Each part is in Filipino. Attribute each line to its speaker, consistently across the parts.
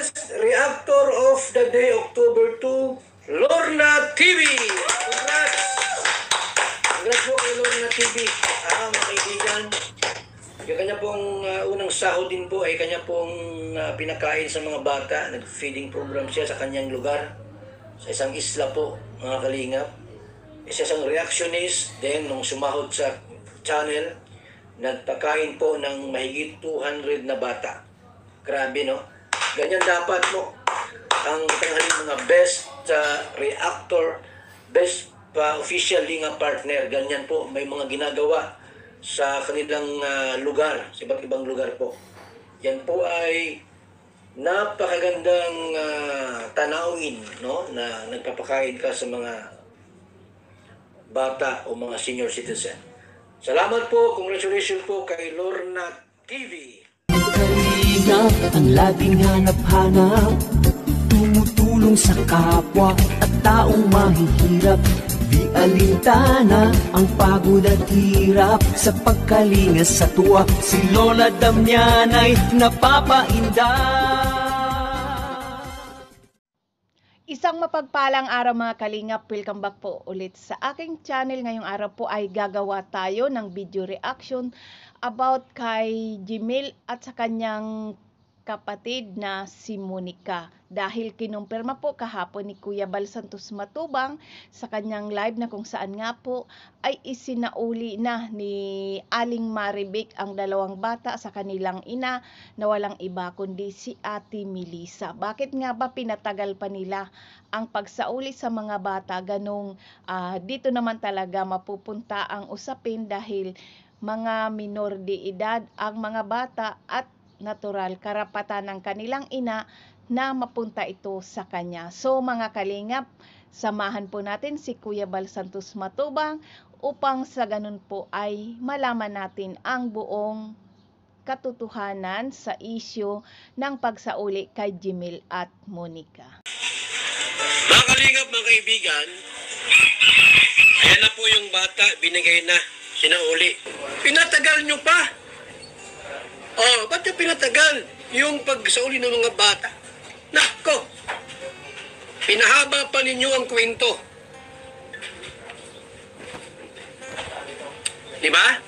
Speaker 1: Finance Reactor of the Day, October 2, Lorna TV. Congrats! Congrats po kay Lorna TV. Ah, mga yung kanya pong uh, unang sahod din po ay kanya pong uh, pinakain sa mga bata. Nag-feeding program siya sa kanyang lugar. Sa isang isla po, mga kalingap. Isa siyang reactionist. din nung sumahod sa channel, nagpakain po ng mahigit 200 na bata. Grabe, no? Ganyan dapat mo. Ang tanghaling mga best uh, reactor, best pa official linga partner. Ganyan po. May mga ginagawa sa kanilang uh, lugar, sa iba't ibang lugar po. Yan po ay napakagandang uh, tanawin no na nagpapakain ka sa mga bata o mga senior citizen. Salamat po, congratulations po kay Lorna TV. Halina ang laging hanap-hanap Tumutulong sa kapwa at taong mahihirap Di alintana ang pagod at hirap Sa pagkalinga sa tuwa Si Lola Damianay napapainda
Speaker 2: Isang mapagpalang araw mga kalingap, welcome back po ulit sa aking channel. Ngayong araw po ay gagawa tayo ng video reaction about kay Jimil at sa kanyang kapatid na si Monica dahil kinumpirma po kahapon ni Kuya Bal Santos Matubang sa kanyang live na kung saan nga po ay isinauli na ni Aling Maribik ang dalawang bata sa kanilang ina na walang iba kundi si Ate Melissa. Bakit nga ba pinatagal pa nila ang pagsauli sa mga bata ganong uh, dito naman talaga mapupunta ang usapin dahil mga minor de edad ang mga bata at natural karapatan ng kanilang ina na mapunta ito sa kanya. So mga kalingap, samahan po natin si Kuya Bal Santos Matubang upang sa ganun po ay malaman natin ang buong katotohanan sa isyo ng pagsauli kay Jimil at Monica.
Speaker 1: Mga kalingap, mga kaibigan, ayan na po yung bata, binigay na, sinauli. Pinatagal nyo pa! Oh, ba't niya pinatagal yung pagsauli ng mga bata? Nako, pinahaba pa ninyo ang kwento. Di ba?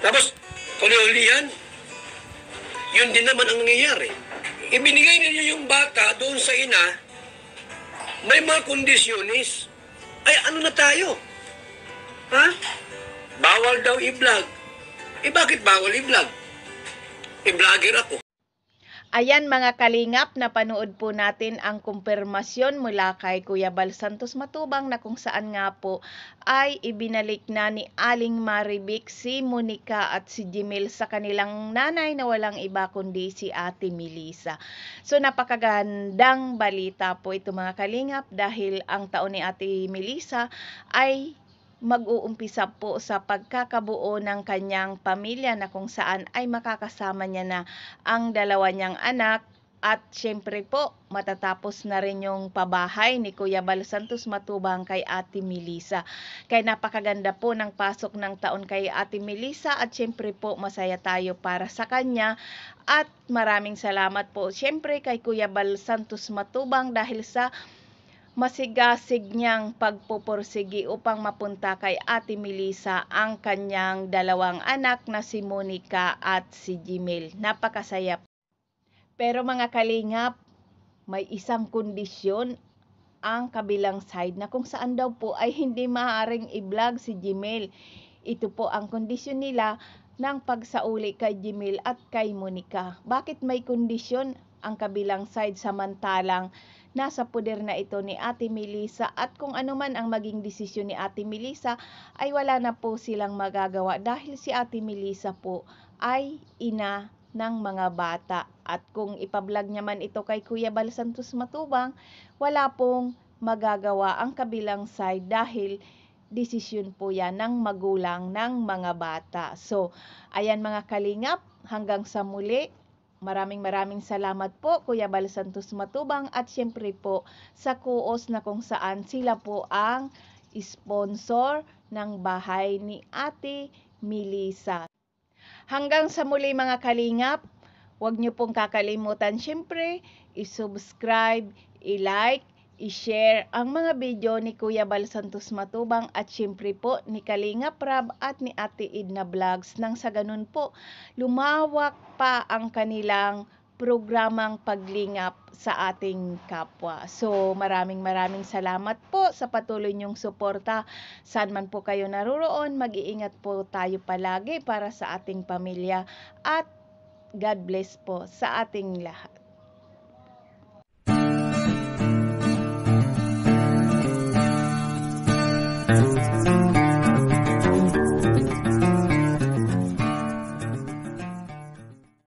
Speaker 1: Tapos, kuli huli yun din naman ang nangyayari. Ibinigay ninyo yung bata doon sa ina, may mga kondisyonis. Ay, ano na tayo? Ha? Bawal daw i-vlog. Eh, bakit bawal i-vlog? eh vlogger ako.
Speaker 2: Ayan mga kalingap, napanood po natin ang kumpirmasyon mula kay Kuya Bal Santos Matubang na kung saan nga po ay ibinalik na ni Aling Maribik si Monica at si Jimil sa kanilang nanay na walang iba kundi si Ate Melissa. So napakagandang balita po ito mga kalingap dahil ang taon ni Ate Melissa ay mag-uumpisa po sa pagkakabuo ng kanyang pamilya na kung saan ay makakasama niya na ang dalawa niyang anak at syempre po, matatapos na rin yung pabahay ni Kuya Bal Santos matubang kay Ate Melissa. Kaya napakaganda po ng pasok ng taon kay Ate Melissa at syempre po masaya tayo para sa kanya. At maraming salamat po syempre kay Kuya Bal Santos matubang dahil sa masigasig niyang pagpupursigi upang mapunta kay Ate Melissa ang kanyang dalawang anak na si Monica at si Jimil. Napakasaya. Pero mga kalingap, may isang kondisyon ang kabilang side na kung saan daw po ay hindi maaaring i-vlog si Jimil. Ito po ang kondisyon nila ng pagsauli kay Jimil at kay Monica. Bakit may kondisyon? ang kabilang side samantalang nasa poder na ito ni Ate Melissa at kung ano man ang maging desisyon ni Ate Melissa ay wala na po silang magagawa dahil si Ate Melissa po ay ina ng mga bata. At kung ipablog niya man ito kay Kuya Bal Santos Matubang, wala pong magagawa ang kabilang side dahil desisyon po yan ng magulang ng mga bata. So, ayan mga kalingap, hanggang sa muli, Maraming maraming salamat po Kuya Bal Santos Matubang at siyempre po sa kuos na kung saan sila po ang sponsor ng bahay ni Ate Milisa. Hanggang sa muli mga kalingap, huwag niyo pong kakalimutan siyempre i-subscribe, i-like, i-share ang mga video ni Kuya Bal Santos Matubang at siyempre po ni Kalinga Prab at ni Ate Edna Vlogs nang sa ganun po lumawak pa ang kanilang programang paglingap sa ating kapwa. So, maraming maraming salamat po sa patuloy niyong suporta. Saan man po kayo naruroon, mag-iingat po tayo palagi para sa ating pamilya at God bless po sa ating lahat.